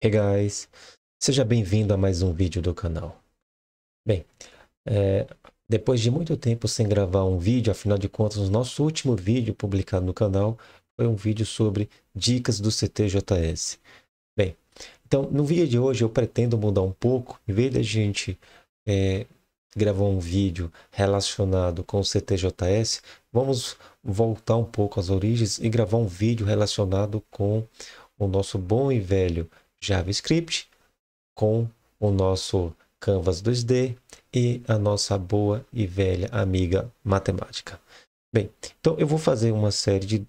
Hey guys, seja bem-vindo a mais um vídeo do canal. Bem, é, depois de muito tempo sem gravar um vídeo, afinal de contas, o nosso último vídeo publicado no canal foi um vídeo sobre dicas do CTJS. Bem, então no vídeo de hoje eu pretendo mudar um pouco, em vez da gente é, gravar um vídeo relacionado com o CTJS, vamos voltar um pouco às origens e gravar um vídeo relacionado com o nosso bom e velho JavaScript com o nosso Canvas 2D e a nossa boa e velha amiga matemática. Bem, então eu vou fazer uma série de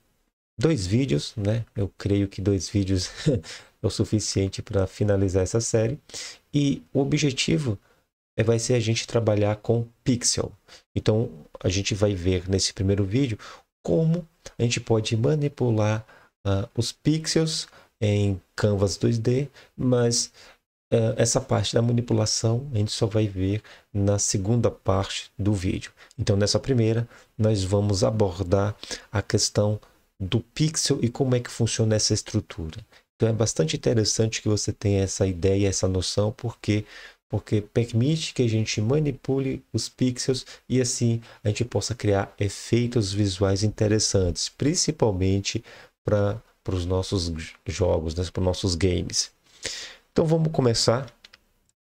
dois vídeos, né? Eu creio que dois vídeos é o suficiente para finalizar essa série. E o objetivo é, vai ser a gente trabalhar com pixel. Então, a gente vai ver nesse primeiro vídeo como a gente pode manipular uh, os pixels em Canvas 2D, mas uh, essa parte da manipulação a gente só vai ver na segunda parte do vídeo. Então, nessa primeira, nós vamos abordar a questão do pixel e como é que funciona essa estrutura. Então, é bastante interessante que você tenha essa ideia, essa noção, porque porque permite que a gente manipule os pixels e assim a gente possa criar efeitos visuais interessantes, principalmente para para os nossos jogos, né? para os nossos games. Então vamos começar.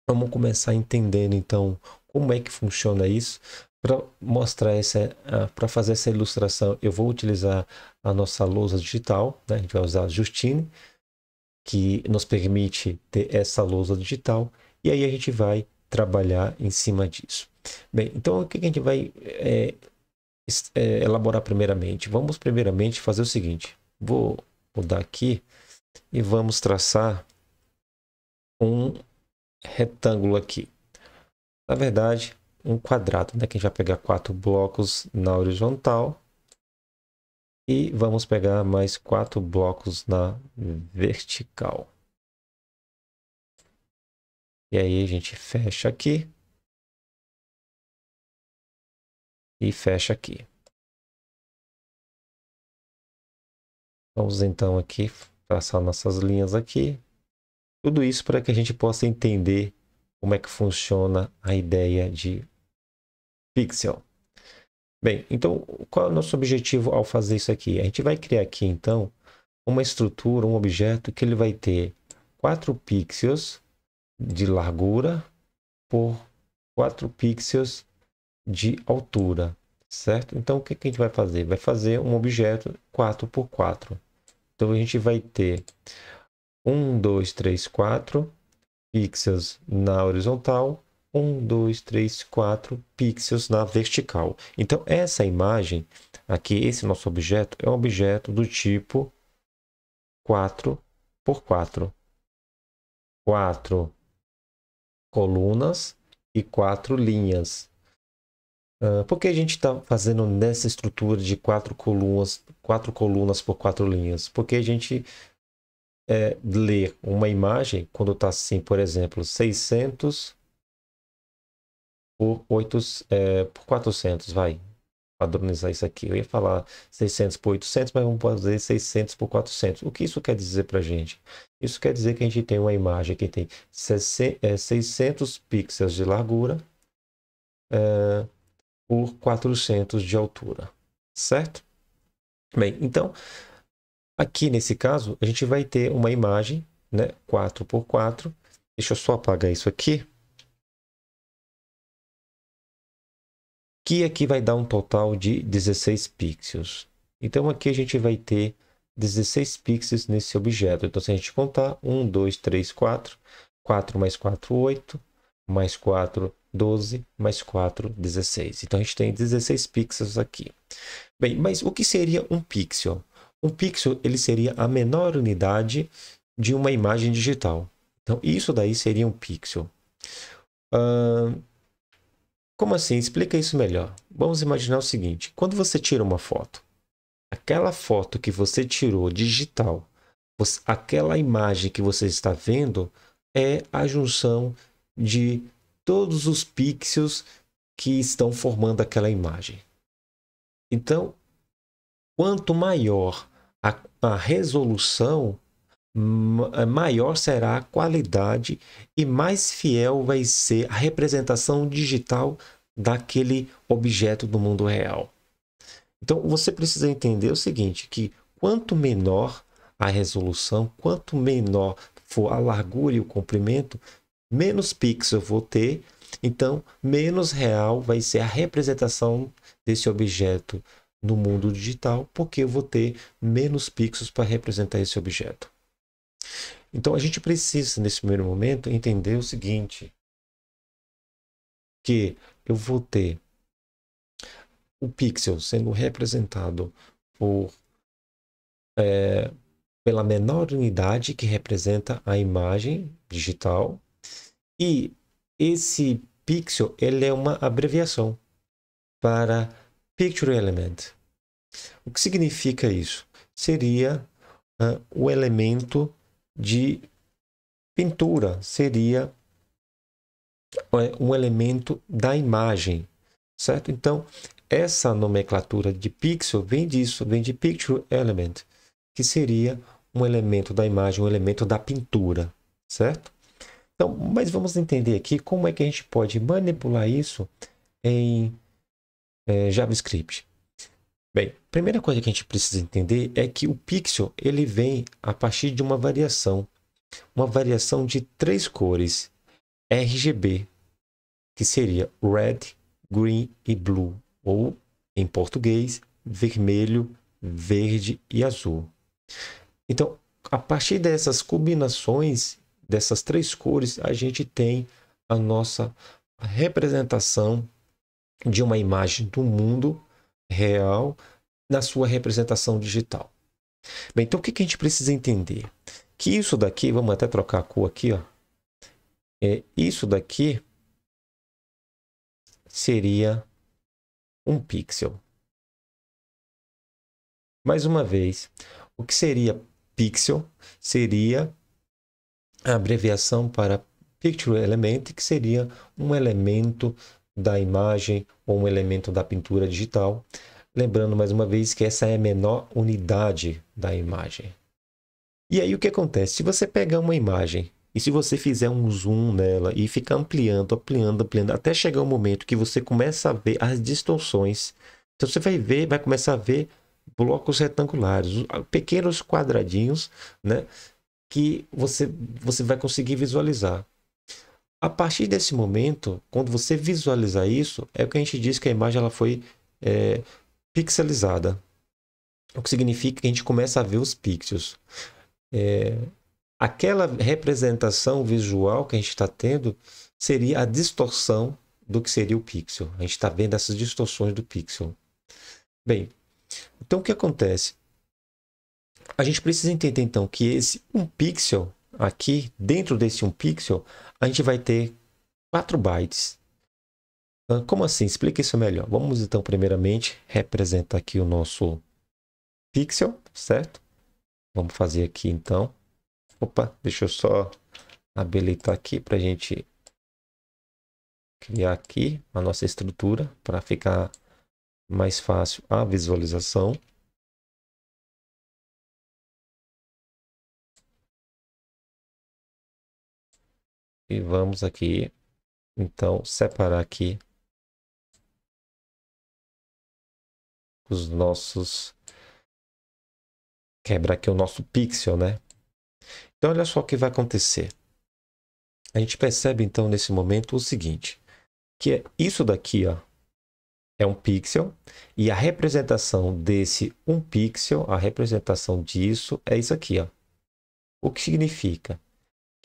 Vamos começar entendendo então como é que funciona isso. Para mostrar essa, para fazer essa ilustração, eu vou utilizar a nossa lousa digital, né? A gente vai usar a Justine, que nos permite ter essa lousa digital. E aí a gente vai trabalhar em cima disso. Bem, então o que a gente vai é, é, elaborar primeiramente? Vamos primeiramente fazer o seguinte. Vou mudar aqui e vamos traçar um retângulo aqui. Na verdade, um quadrado, né? Que a gente vai pegar quatro blocos na horizontal e vamos pegar mais quatro blocos na vertical. E aí a gente fecha aqui e fecha aqui. Vamos então aqui traçar nossas linhas aqui. Tudo isso para que a gente possa entender como é que funciona a ideia de pixel. Bem, então qual é o nosso objetivo ao fazer isso aqui? A gente vai criar aqui então uma estrutura, um objeto que ele vai ter 4 pixels de largura por 4 pixels de altura, certo? Então o que, a gente vai fazer? Vai fazer um objeto 4 por 4 então a gente vai ter 1, 2, 3, 4 pixels na horizontal, 1, 2, 3, 4 pixels na vertical. Então essa imagem aqui, esse nosso objeto, é um objeto do tipo 4 por 4. 4 colunas e 4 linhas. Uh, por que a gente está fazendo nessa estrutura de quatro colunas, quatro colunas por quatro linhas? Porque a gente é, lê uma imagem quando está assim, por exemplo, 600 por, 8, é, por 400, vai padronizar isso aqui. Eu ia falar 600 por 800, mas vamos fazer 600 por 400. O que isso quer dizer para a gente? Isso quer dizer que a gente tem uma imagem que tem 600 é, pixels de largura, é, por 400 de altura, certo? Bem, então, aqui nesse caso, a gente vai ter uma imagem, né, 4 por 4. Deixa eu só apagar isso aqui. Que aqui vai dar um total de 16 pixels. Então, aqui a gente vai ter 16 pixels nesse objeto. Então, se a gente contar, 1, 2, 3, 4, 4 mais 4, 8, mais 4, 12 mais 4, 16. Então a gente tem 16 pixels aqui. Bem, mas o que seria um pixel? Um pixel ele seria a menor unidade de uma imagem digital. Então isso daí seria um pixel. Uh, como assim? Explica isso melhor. Vamos imaginar o seguinte: quando você tira uma foto, aquela foto que você tirou digital, você, aquela imagem que você está vendo é a junção de todos os pixels que estão formando aquela imagem. Então, quanto maior a, a resolução, é, maior será a qualidade e mais fiel vai ser a representação digital daquele objeto do mundo real. Então você precisa entender o seguinte, que quanto menor a resolução, quanto menor for a largura e o comprimento, menos pixel vou ter, então menos real vai ser a representação desse objeto no mundo digital, porque eu vou ter menos pixels para representar esse objeto. Então a gente precisa, nesse primeiro momento, entender o seguinte: que eu vou ter o pixel sendo representado por é, pela menor unidade que representa a imagem digital e esse pixel ele é uma abreviação para Picture Element. O que significa isso? Seria uh, o elemento de pintura, seria é, um elemento da imagem, certo? Então, essa nomenclatura de pixel vem disso, vem de Picture Element, que seria um elemento da imagem, um elemento da pintura, certo? Então, mas vamos entender aqui como é que a gente pode manipular isso em é, JavaScript. Bem, primeira coisa que a gente precisa entender é que o pixel ele vem a partir de uma variação, uma variação de três cores RGB, que seria red, green e blue, ou em português, vermelho, verde e azul. Então, a partir dessas combinações dessas três cores, a gente tem a nossa representação de uma imagem do mundo real na sua representação digital. Bem, então o que, a gente precisa entender? Que isso daqui, vamos até trocar a cor aqui, ó. É, isso daqui seria um pixel. Mais uma vez, o que seria pixel seria a abreviação para picture element, que seria um elemento da imagem ou um elemento da pintura digital. Lembrando mais uma vez que essa é a menor unidade da imagem. E aí o que acontece? Se você pegar uma imagem e se você fizer um zoom nela e ficar ampliando, ampliando, ampliando, até chegar o um momento que você começa a ver as distorções. Então você vai ver, vai começar a ver blocos retangulares, pequenos quadradinhos, né? que você, você vai conseguir visualizar. A partir desse momento, quando você visualizar isso, é o que a gente diz que a imagem ela foi é, pixelizada. O que significa que a gente começa a ver os pixels. É, aquela representação visual que a gente está tendo seria a distorção do que seria o pixel. A gente está vendo essas distorções do pixel. Bem, então o que acontece? A gente precisa entender então que esse um pixel aqui, dentro desse um pixel, a gente vai ter 4 bytes. Ah, como assim? Explica isso melhor. Vamos então primeiramente representar aqui o nosso pixel, certo? Vamos fazer aqui então. Opa, deixa eu só habilitar aqui para a gente criar aqui a nossa estrutura para ficar mais fácil a visualização. E vamos aqui, então, separar aqui os nossos... Quebrar aqui o nosso pixel, né? Então, olha só o que vai acontecer. A gente percebe, então, nesse momento o seguinte. Que é isso daqui, ó. É um pixel. E a representação desse um pixel, a representação disso é isso aqui, ó. O que significa?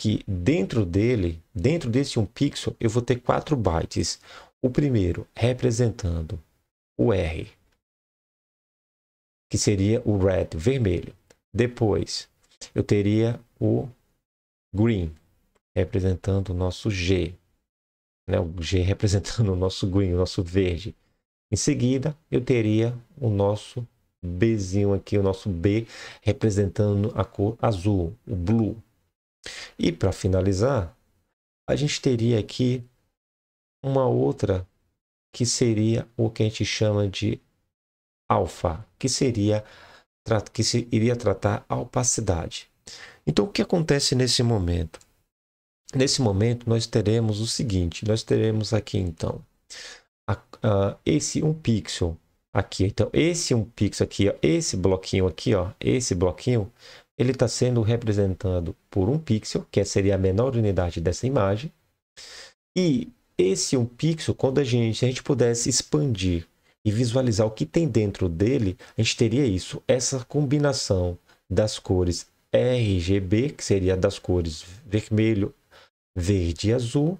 que dentro dele, dentro desse 1 pixel, eu vou ter 4 bytes. O primeiro representando o R, que seria o red, vermelho. Depois, eu teria o green, representando o nosso G. Né? O G representando o nosso green, o nosso verde. Em seguida, eu teria o nosso Bzinho aqui, o nosso B representando a cor azul, o blue. E para finalizar, a gente teria aqui uma outra que seria o que a gente chama de alfa, que seria que se iria tratar a opacidade. Então o que acontece nesse momento? Nesse momento nós teremos o seguinte, nós teremos aqui então a, a, esse um pixel aqui, então esse um pixel aqui, ó, esse bloquinho aqui, ó, esse bloquinho ele está sendo representado por um pixel, que seria a menor unidade dessa imagem. E esse um pixel, quando a gente, se a gente pudesse expandir e visualizar o que tem dentro dele, a gente teria isso, essa combinação das cores RGB, que seria das cores vermelho, verde e azul,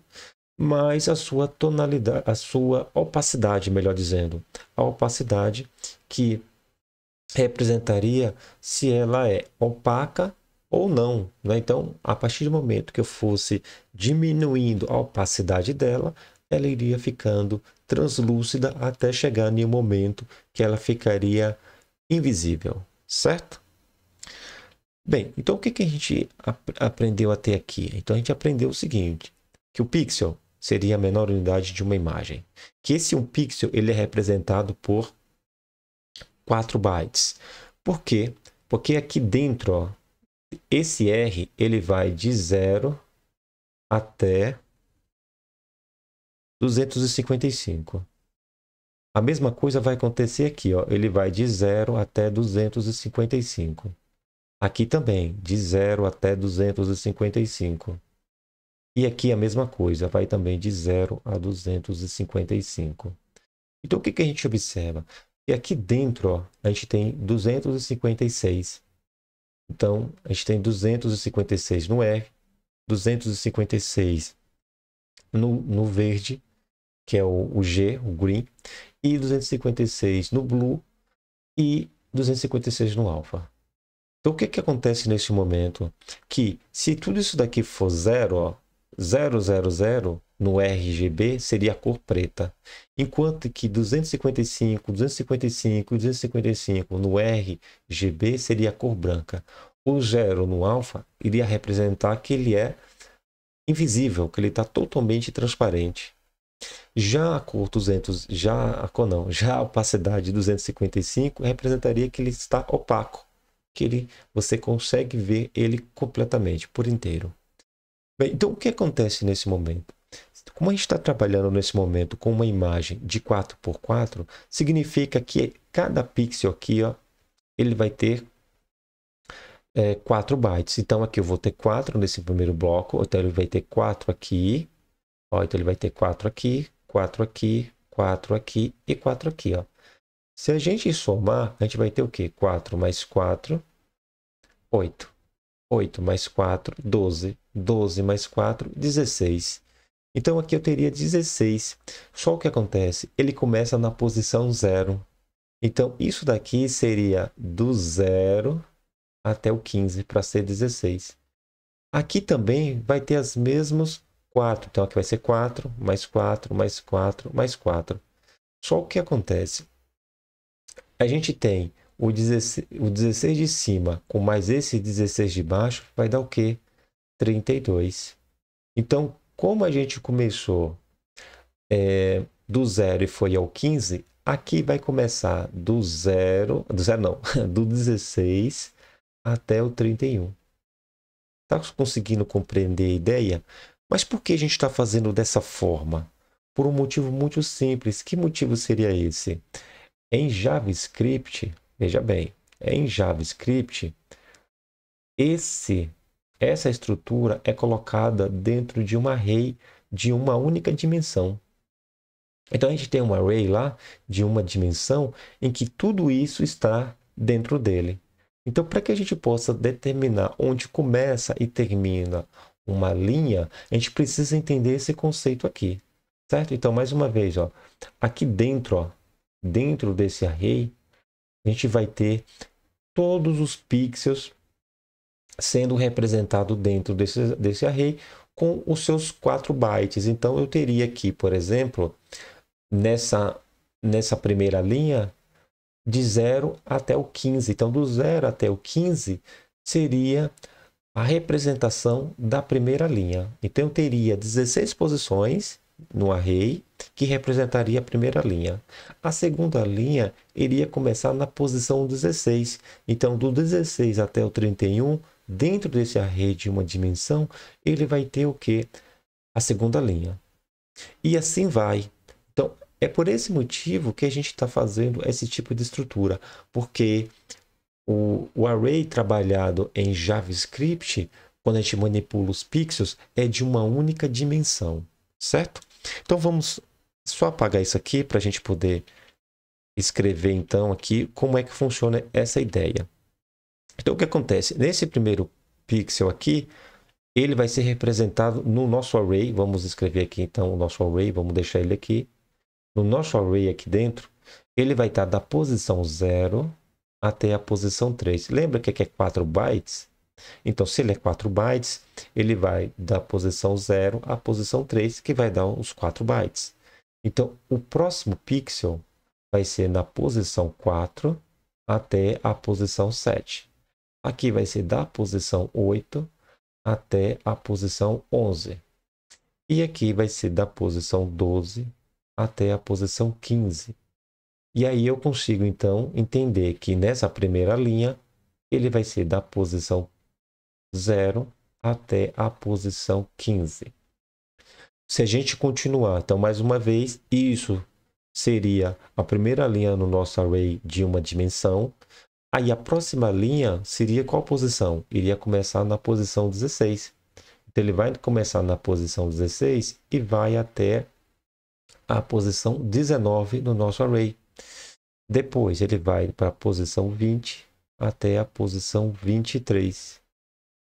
mais a sua tonalidade, a sua opacidade, melhor dizendo, a opacidade que representaria se ela é opaca ou não. Né? Então, a partir do momento que eu fosse diminuindo a opacidade dela, ela iria ficando translúcida até chegar em um momento que ela ficaria invisível, certo? Bem, então o que, que a gente aprendeu até aqui? Então a gente aprendeu o seguinte, que o pixel seria a menor unidade de uma imagem, que esse um pixel ele é representado por 4 bytes. Por quê? Porque aqui dentro, ó, esse R ele vai de 0 até 255. A mesma coisa vai acontecer aqui, ó. ele vai de 0 até 255. Aqui também, de 0 até 255. E aqui a mesma coisa, vai também de 0 a 255. Então, o que, que a gente observa? E aqui dentro, ó, a gente tem 256. Então, a gente tem 256 no R, 256 no, no verde, que é o, o G, o green, e 256 no blue e 256 no alfa. Então, o que, que acontece neste momento? Que se tudo isso daqui for zero, ó, 000 no RGB seria a cor preta, enquanto que 255, 255 e 255 no RGB seria a cor branca. O zero no alfa iria representar que ele é invisível, que ele está totalmente transparente. Já a cor 200, já a cor não, já a opacidade 255 representaria que ele está opaco, que ele você consegue ver ele completamente por inteiro. Bem, então, o que acontece nesse momento? Como a gente está trabalhando nesse momento com uma imagem de 4x4, significa que cada pixel aqui, ó, ele vai ter é, 4 bytes. Então, aqui eu vou ter 4 nesse primeiro bloco, então ele vai ter 4 aqui, ó, então ele vai ter 4 aqui, 4 aqui, 4 aqui e 4 aqui, ó. Se a gente somar, a gente vai ter o quê? 4 mais 4, 8. 8 mais 4, 12. 12 mais 4, 16. Então, aqui eu teria 16. Só o que acontece? Ele começa na posição 0. Então, isso daqui seria do 0 até o 15, para ser 16. Aqui também vai ter as mesmas 4. Então, aqui vai ser 4, mais 4, mais 4, mais 4. Só o que acontece? A gente tem o 16, o 16 de cima com mais esse 16 de baixo vai dar o quê? 32. Então, como a gente começou é, do zero e foi ao 15, aqui vai começar do zero, do zero não, do 16 até o 31. está conseguindo compreender a ideia? Mas por que a gente está fazendo dessa forma? Por um motivo muito simples. Que motivo seria esse? Em JavaScript, Veja bem, é em JavaScript, esse, essa estrutura é colocada dentro de um array de uma única dimensão. Então a gente tem um array lá de uma dimensão em que tudo isso está dentro dele. Então, para que a gente possa determinar onde começa e termina uma linha, a gente precisa entender esse conceito aqui, certo? Então, mais uma vez, ó, aqui dentro, ó, dentro desse array, a gente vai ter todos os pixels sendo representados dentro desse, desse array com os seus 4 bytes. Então, eu teria aqui, por exemplo, nessa, nessa primeira linha, de 0 até o 15. Então, do 0 até o 15 seria a representação da primeira linha. Então, eu teria 16 posições no array, que representaria a primeira linha. A segunda linha iria começar na posição 16. Então, do 16 até o 31, dentro desse array de uma dimensão, ele vai ter o que? A segunda linha. E assim vai. Então, é por esse motivo que a gente está fazendo esse tipo de estrutura, porque o, o array trabalhado em JavaScript, quando a gente manipula os pixels, é de uma única dimensão certo? Então vamos só apagar isso aqui para a gente poder escrever então aqui como é que funciona essa ideia. Então o que acontece? Nesse primeiro pixel aqui, ele vai ser representado no nosso array. Vamos escrever aqui então o nosso array, vamos deixar ele aqui. No nosso array aqui dentro, ele vai estar da posição 0 até a posição 3. Lembra que aqui é 4 bytes? Então, se ele é 4 bytes, ele vai da posição 0 à posição 3, que vai dar os 4 bytes. Então, o próximo pixel vai ser na posição 4 até a posição 7. Aqui vai ser da posição 8 até a posição 11. E aqui vai ser da posição 12 até a posição 15. E aí eu consigo, então, entender que nessa primeira linha, ele vai ser da posição 0 até a posição 15. Se a gente continuar, então mais uma vez, isso seria a primeira linha no nosso array de uma dimensão. Aí a próxima linha seria qual posição? Iria começar na posição 16. Então ele vai começar na posição 16 e vai até a posição 19 no nosso array. Depois ele vai para a posição 20 até a posição 23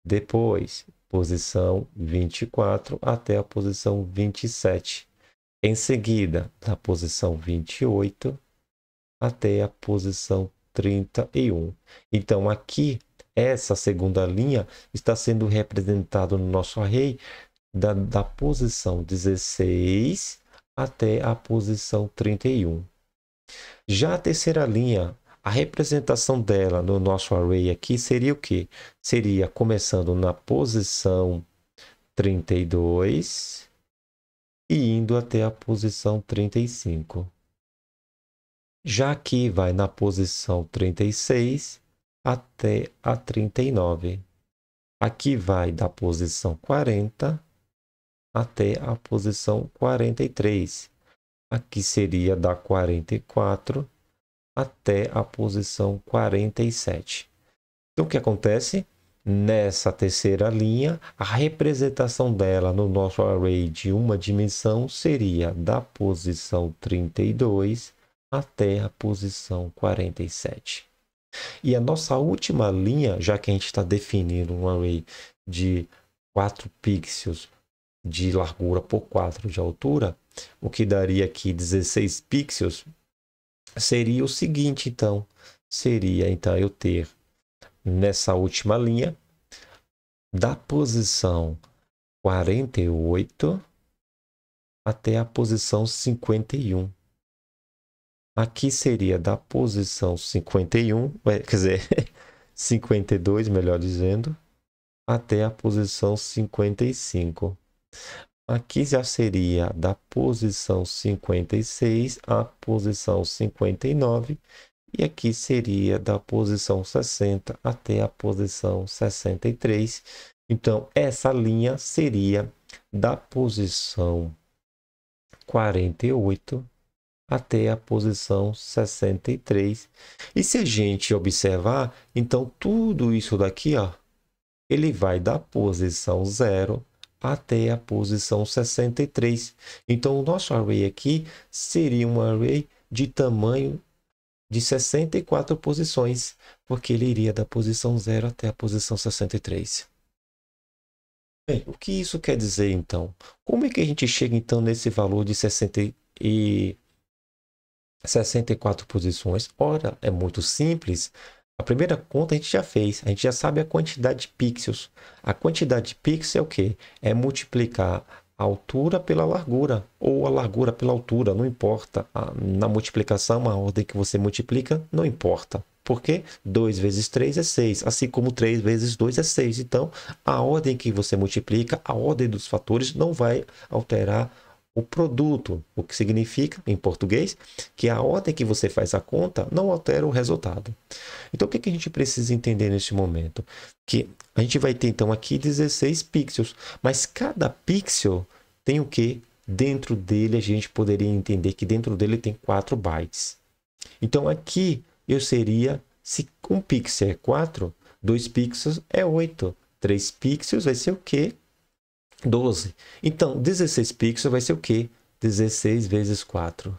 depois, posição 24 até a posição 27. Em seguida, da posição 28 até a posição 31. Então, aqui, essa segunda linha está sendo representada no nosso array da, da posição 16 até a posição 31. Já a terceira linha a representação dela no nosso array aqui seria o quê? Seria começando na posição 32 e indo até a posição 35. Já aqui vai na posição 36 até a 39. Aqui vai da posição 40 até a posição 43. Aqui seria da 44 até a posição 47. Então, o que acontece? Nessa terceira linha, a representação dela no nosso array de uma dimensão seria da posição 32 até a posição 47. E a nossa última linha, já que a gente está definindo um array de 4 pixels de largura por 4 de altura, o que daria aqui 16 pixels, seria o seguinte, então. Seria, então, eu ter nessa última linha, da posição 48 até a posição 51. Aqui seria da posição 51, é, quer dizer, 52, melhor dizendo, até a posição 55. Aqui já seria da posição 56 à posição 59, e aqui seria da posição 60 até a posição 63. Então, essa linha seria da posição 48 até a posição 63. E se a gente observar, então tudo isso daqui, ó, ele vai da posição 0 até a posição 63. Então, o nosso array aqui seria um array de tamanho de 64 posições, porque ele iria da posição 0 até a posição 63. Bem, o que isso quer dizer então? Como é que a gente chega então nesse valor de 60 e 64 posições? Ora, é muito simples. A primeira conta a gente já fez, a gente já sabe a quantidade de pixels. A quantidade de pixels é o que? É multiplicar a altura pela largura, ou a largura pela altura, não importa. Na multiplicação, a ordem que você multiplica, não importa. Porque 2 vezes 3 é 6, assim como 3 vezes 2 é 6. Então, a ordem que você multiplica, a ordem dos fatores, não vai alterar o produto, o que significa, em português, que a ordem que você faz a conta não altera o resultado. Então, o que, que a gente precisa entender neste momento? Que a gente vai ter, então, aqui 16 pixels, mas cada pixel tem o que? Dentro dele, a gente poderia entender que dentro dele tem 4 bytes. Então, aqui eu seria, se um pixel é 4, 2 pixels é 8. 3 pixels vai ser o quê? 12. Então, 16 pixels vai ser o quê? 16 vezes 4.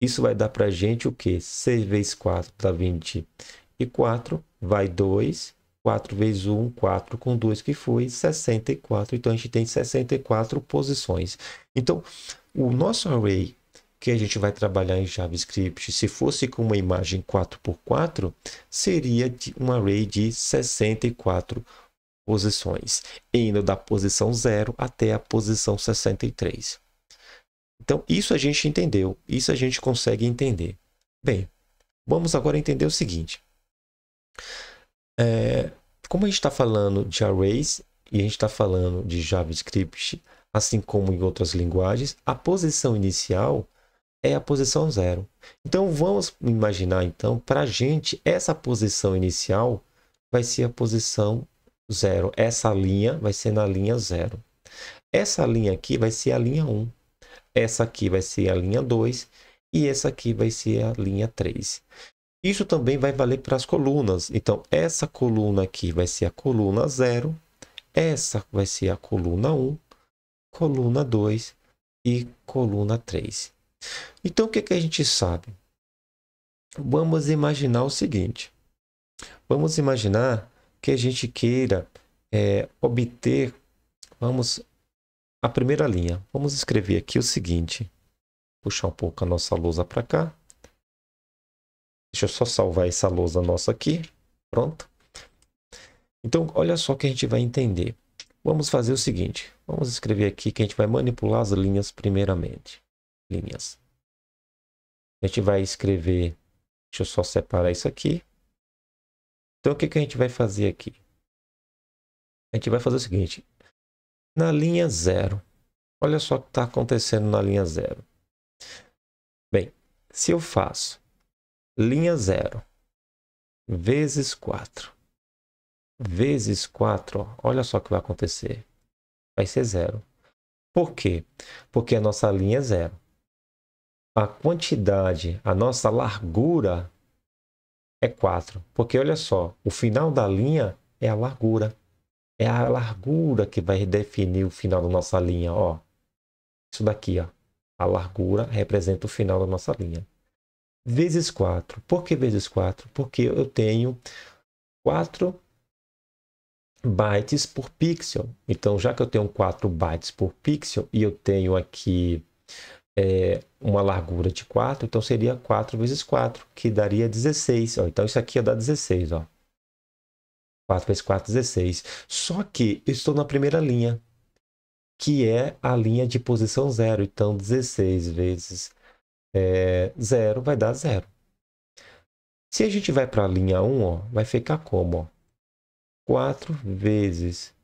Isso vai dar para gente o quê? 6 vezes 4 dá 20. E 4 vai 2. 4 vezes 1, 4 com 2 que foi 64. Então, a gente tem 64 posições. Então, o nosso array que a gente vai trabalhar em JavaScript, se fosse com uma imagem 4x4, seria um array de 64 posições posições, indo da posição 0 até a posição 63. Então, isso a gente entendeu, isso a gente consegue entender. Bem, vamos agora entender o seguinte. É, como a gente está falando de arrays e a gente está falando de JavaScript, assim como em outras linguagens, a posição inicial é a posição zero. Então vamos imaginar então para a gente essa posição inicial vai ser a posição 0. Essa linha vai ser na linha 0. Essa linha aqui vai ser a linha 1. Essa aqui vai ser a linha 2. E essa aqui vai ser a linha 3. Isso também vai valer para as colunas. Então, essa coluna aqui vai ser a coluna 0. Essa vai ser a coluna 1, coluna 2 e coluna 3. Então, o que, é que a gente sabe? Vamos imaginar o seguinte. Vamos imaginar que a gente queira é, obter, vamos a primeira linha. Vamos escrever aqui o seguinte. Puxar um pouco a nossa lousa para cá. Deixa eu só salvar essa lousa nossa aqui. Pronto. Então, olha só o que a gente vai entender. Vamos fazer o seguinte. Vamos escrever aqui que a gente vai manipular as linhas primeiramente. Linhas. A gente vai escrever... Deixa eu só separar isso aqui. Então, o que, que a gente vai fazer aqui? A gente vai fazer o seguinte. Na linha zero. Olha só o que está acontecendo na linha zero. Bem, se eu faço linha zero vezes 4 vezes 4, olha só o que vai acontecer. Vai ser zero. Por quê? Porque a nossa linha é zero. A quantidade, a nossa largura é 4. Porque olha só, o final da linha é a largura. É a largura que vai definir o final da nossa linha, ó. Isso daqui, ó. A largura representa o final da nossa linha. Vezes 4. Por que vezes 4? Porque eu tenho 4 bytes por pixel. Então, já que eu tenho 4 bytes por pixel e eu tenho aqui é, uma largura de 4, então seria 4 vezes 4, que daria 16. Ó, então isso aqui ia dar 16. Ó. 4 vezes 4, 16. Só que eu estou na primeira linha, que é a linha de posição 0. Então 16 vezes é, vai dar 0. Se a gente vai para a linha 1, ó, vai ficar como? Ó, 4 vezes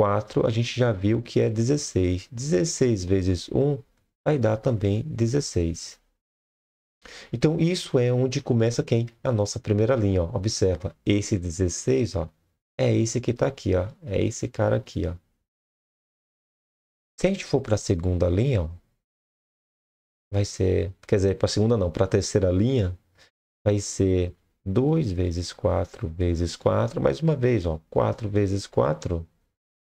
4, a gente já viu que é 16. 16 vezes 1 vai dar também 16. Então, isso é onde começa quem? A nossa primeira linha, ó. Observa, esse 16, ó, é esse que está aqui, ó. É esse cara aqui, ó. Se a gente for para a segunda linha, ó, vai ser... Quer dizer, para a segunda não, para a terceira linha, vai ser 2 vezes 4 vezes 4. Mais uma vez, ó. 4 vezes 4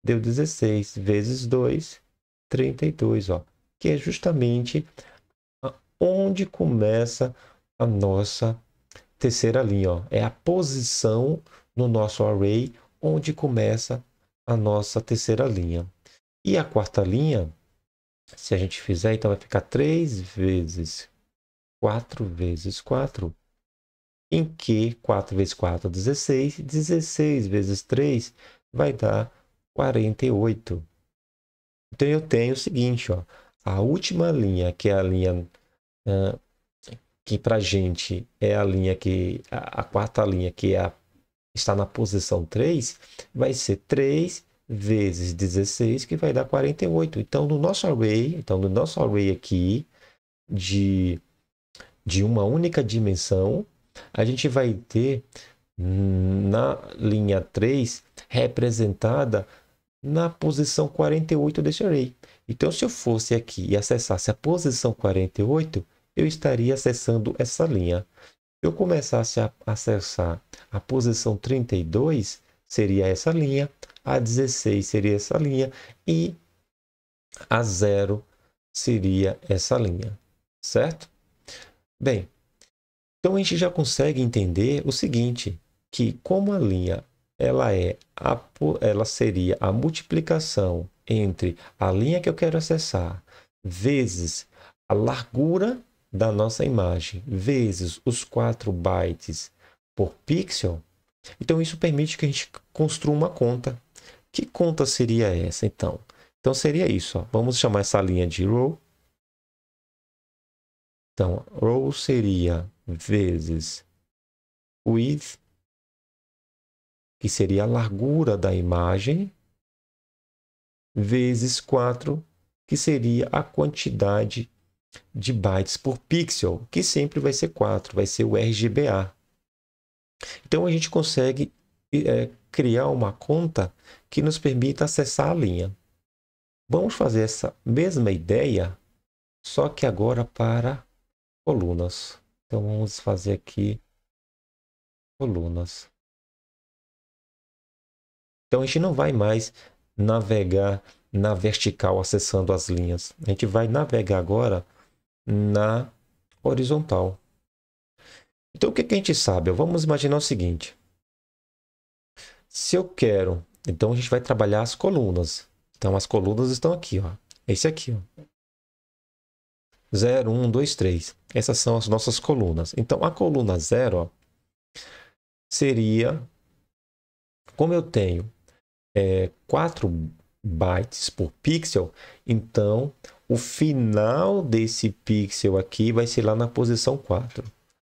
deu 16 vezes 2, 32, ó, que é justamente onde começa a nossa terceira linha, ó. É a posição no nosso array onde começa a nossa terceira linha. E a quarta linha, se a gente fizer, então vai ficar 3 vezes 4 vezes 4, em que 4 vezes 4 é 16, 16 vezes 3 vai dar 48. Então eu tenho o seguinte, ó, a última linha, que é a linha uh, que para a gente é a linha que a, a quarta linha que é a, está na posição 3, vai ser 3 vezes 16 que vai dar 48. Então no nosso array, então no nosso array aqui de de uma única dimensão, a gente vai ter hum, na linha 3 representada na posição 48 deste array. Então, se eu fosse aqui e acessasse a posição 48, eu estaria acessando essa linha. Se eu começasse a acessar a posição 32, seria essa linha, a 16 seria essa linha e a 0 seria essa linha, certo? Bem, então a gente já consegue entender o seguinte, que como a linha ela é a, ela seria a multiplicação entre a linha que eu quero acessar vezes a largura da nossa imagem vezes os 4 bytes por pixel. Então isso permite que a gente construa uma conta. Que conta seria essa então? Então seria isso, ó. vamos chamar essa linha de row. Então, row seria vezes width que seria a largura da imagem, vezes 4, que seria a quantidade de bytes por pixel, que sempre vai ser 4, vai ser o RGBA. Então a gente consegue é, criar uma conta que nos permita acessar a linha. Vamos fazer essa mesma ideia, só que agora para colunas. Então vamos fazer aqui colunas. Então a gente não vai mais navegar na vertical acessando as linhas. A gente vai navegar agora na horizontal. Então o que, que a gente sabe? Vamos imaginar o seguinte. Se eu quero, então a gente vai trabalhar as colunas. Então as colunas estão aqui, ó. Esse aqui, ó. 0, 1, 2, 3. Essas são as nossas colunas. Então, a coluna 0 seria, como eu tenho é, 4 bytes por pixel, então o final desse pixel aqui vai ser lá na posição 4.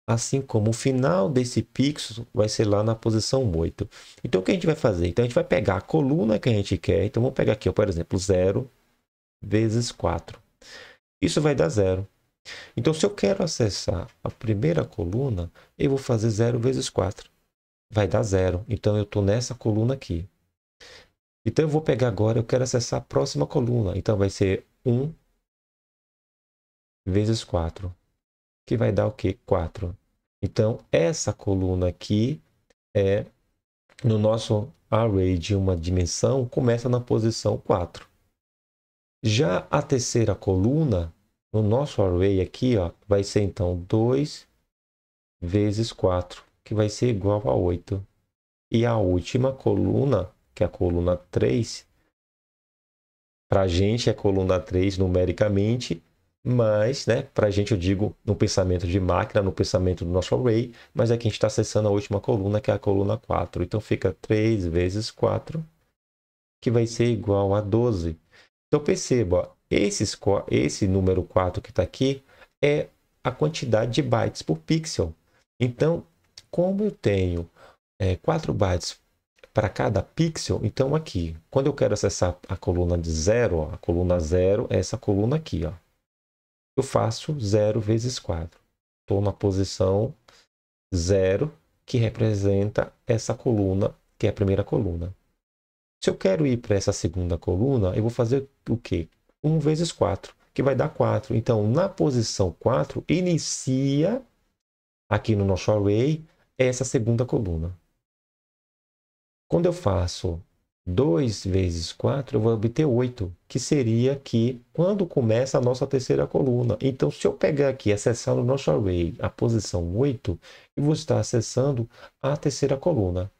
Assim como o final desse pixel vai ser lá na posição 8. Então o que a gente vai fazer? Então a gente vai pegar a coluna que a gente quer. Então vamos pegar aqui, ó, por exemplo, 0 vezes 4. Isso vai dar 0. Então se eu quero acessar a primeira coluna, eu vou fazer 0 vezes 4. Vai dar 0. Então eu estou nessa coluna aqui. Então eu vou pegar agora, eu quero acessar a próxima coluna. Então vai ser 1 vezes 4, que vai dar o quê? 4. Então essa coluna aqui é no nosso array de uma dimensão começa na posição 4. Já a terceira coluna no nosso array aqui, ó, vai ser então 2 vezes 4, que vai ser igual a 8. E a última coluna que é a coluna 3, para a gente é coluna 3 numericamente, mas, né, para a gente eu digo no pensamento de máquina, no pensamento do nosso array, mas é que a gente está acessando a última coluna, que é a coluna 4. Então fica 3 vezes 4, que vai ser igual a 12. Então perceba, esses, esse número 4 que está aqui é a quantidade de bytes por pixel. Então, como eu tenho é, 4 bytes para cada pixel, então aqui, quando eu quero acessar a coluna de 0, ó, a coluna 0 é essa coluna aqui, ó. Eu faço 0 vezes 4. Estou na posição 0, que representa essa coluna, que é a primeira coluna. Se eu quero ir para essa segunda coluna, eu vou fazer o quê? 1 vezes 4, que vai dar 4. Então, na posição 4, inicia, aqui no nosso array, essa segunda coluna. Quando eu faço 2 vezes 4, eu vou obter 8, que seria aqui quando começa a nossa terceira coluna. Então, se eu pegar aqui, e acessar no nosso array, a posição 8, eu vou estar acessando a terceira coluna.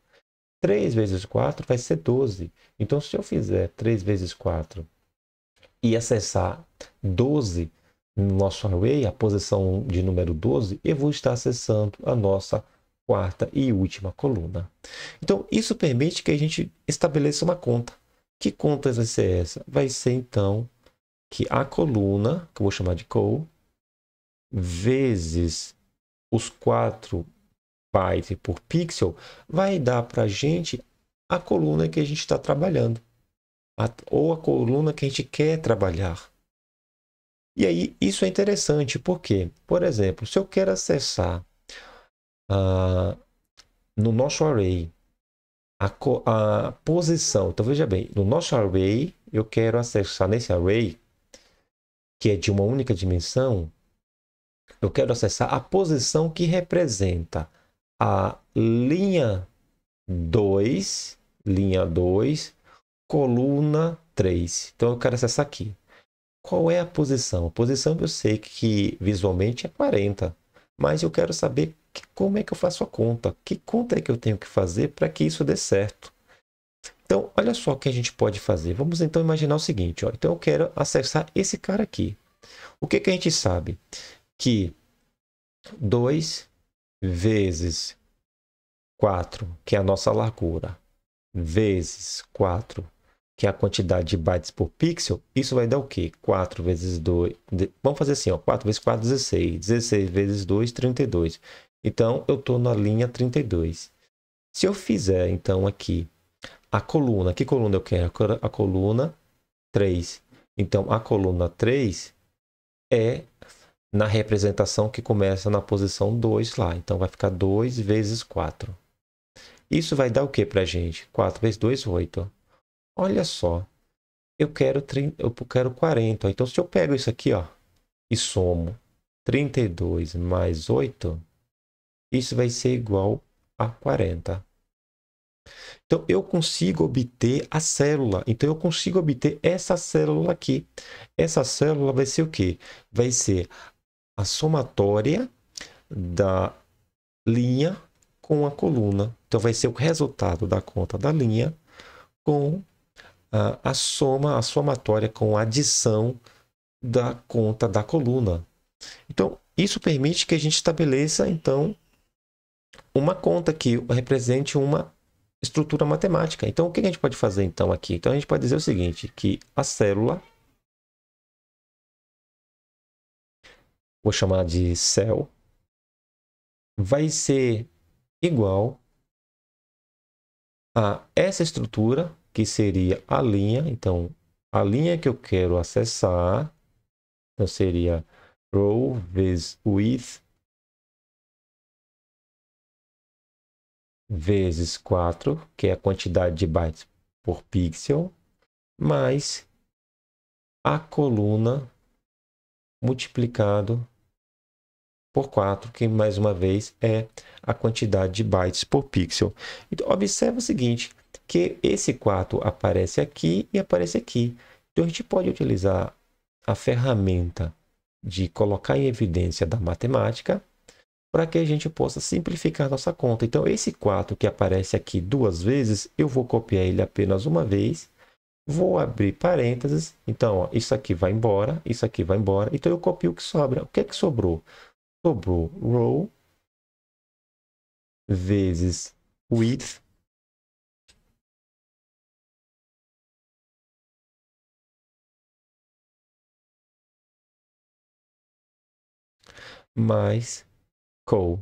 3 vezes 4 vai ser 12. Então, se eu fizer 3 vezes 4 e acessar 12 no nosso array, a posição de número 12, eu vou estar acessando a nossa coluna quarta e última coluna. Então, isso permite que a gente estabeleça uma conta. Que conta vai ser essa? Vai ser, então, que a coluna, que eu vou chamar de col, vezes os 4 bytes por pixel, vai dar para a gente a coluna que a gente está trabalhando. A, ou a coluna que a gente quer trabalhar. E aí, isso é interessante, porque, por exemplo, se eu quero acessar uh, no nosso array a, a, posição. Então veja bem, no nosso array eu quero acessar nesse array que é de uma única dimensão, eu quero acessar a posição que representa a linha 2, linha 2, coluna 3. Então eu quero acessar aqui. Qual é a posição? A posição eu sei que visualmente é 40, mas eu quero saber como é que eu faço a conta? Que conta é que eu tenho que fazer para que isso dê certo? Então, olha só o que a gente pode fazer. Vamos então imaginar o seguinte: ó. então eu quero acessar esse cara aqui. O que, que a gente sabe? Que 2 vezes 4, que é a nossa largura, vezes 4, que é a quantidade de bytes por pixel, isso vai dar o quê? 4 vezes 2. Vamos fazer assim, ó, 4 vezes 4, 16. 16 vezes 2, 32. Então, eu estou na linha 32. Se eu fizer, então, aqui a coluna, que coluna eu quero? A coluna 3. Então, a coluna 3 é na representação que começa na posição 2 lá. Então, vai ficar 2 vezes 4. Isso vai dar o que para a gente? 4 vezes 2, 8. Olha só, eu quero, 30, eu quero 40. Então, se eu pego isso aqui ó, e somo 32 mais 8, isso vai ser igual a 40. Então, eu consigo obter a célula. Então, eu consigo obter essa célula aqui. Essa célula vai ser o quê? Vai ser a somatória da linha com a coluna. Então, vai ser o resultado da conta da linha com a, ah, a soma, a somatória com a adição da conta da coluna. Então, isso permite que a gente estabeleça, então, uma conta que represente uma estrutura matemática. Então, o que a gente pode fazer então aqui? Então, a gente pode dizer o seguinte, que a célula, vou chamar de cell, vai ser igual a essa estrutura, que seria a linha. Então, a linha que eu quero acessar, então seria row vezes width vezes 4, que é a quantidade de bytes por pixel, mais a coluna multiplicado por 4, que mais uma vez é a quantidade de bytes por pixel. Então, observa o seguinte, que esse 4 aparece aqui e aparece aqui. Então, a gente pode utilizar a ferramenta de colocar em evidência da matemática para que a gente possa simplificar nossa conta. Então, esse 4 que aparece aqui duas vezes, eu vou copiar ele apenas uma vez, vou abrir parênteses, então ó, isso aqui vai embora, isso aqui vai embora, então eu copio o que sobra. O que é que sobrou? Sobrou row vezes width, mais Call.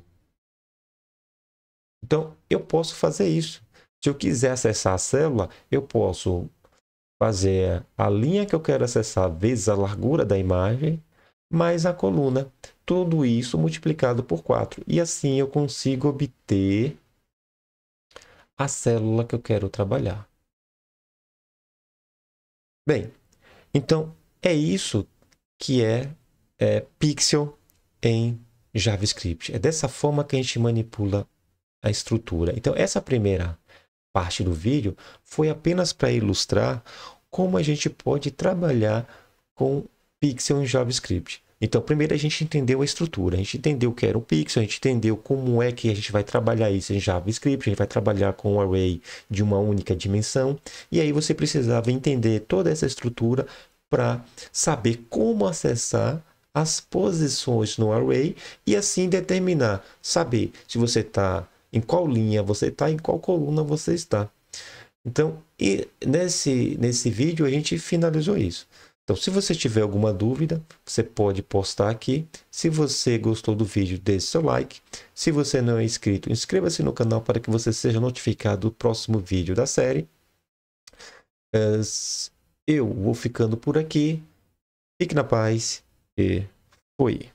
Então, eu posso fazer isso. Se eu quiser acessar a célula, eu posso fazer a linha que eu quero acessar vezes a largura da imagem, mais a coluna. Tudo isso multiplicado por 4. E assim eu consigo obter a célula que eu quero trabalhar. Bem, então é isso que é, é pixel em JavaScript. É dessa forma que a gente manipula a estrutura. Então, essa primeira parte do vídeo foi apenas para ilustrar como a gente pode trabalhar com pixel em JavaScript. Então, primeiro a gente entendeu a estrutura, a gente entendeu o que era um pixel, a gente entendeu como é que a gente vai trabalhar isso em JavaScript, a gente vai trabalhar com um array de uma única dimensão, e aí você precisava entender toda essa estrutura para saber como acessar as posições no array e assim determinar, saber se você está em qual linha você está, em qual coluna você está. Então, e nesse, nesse vídeo a gente finalizou isso. Então, se você tiver alguma dúvida, você pode postar aqui. Se você gostou do vídeo, deixe seu like. Se você não é inscrito, inscreva-se no canal para que você seja notificado do próximo vídeo da série. Eu vou ficando por aqui. Fique na paz e foi.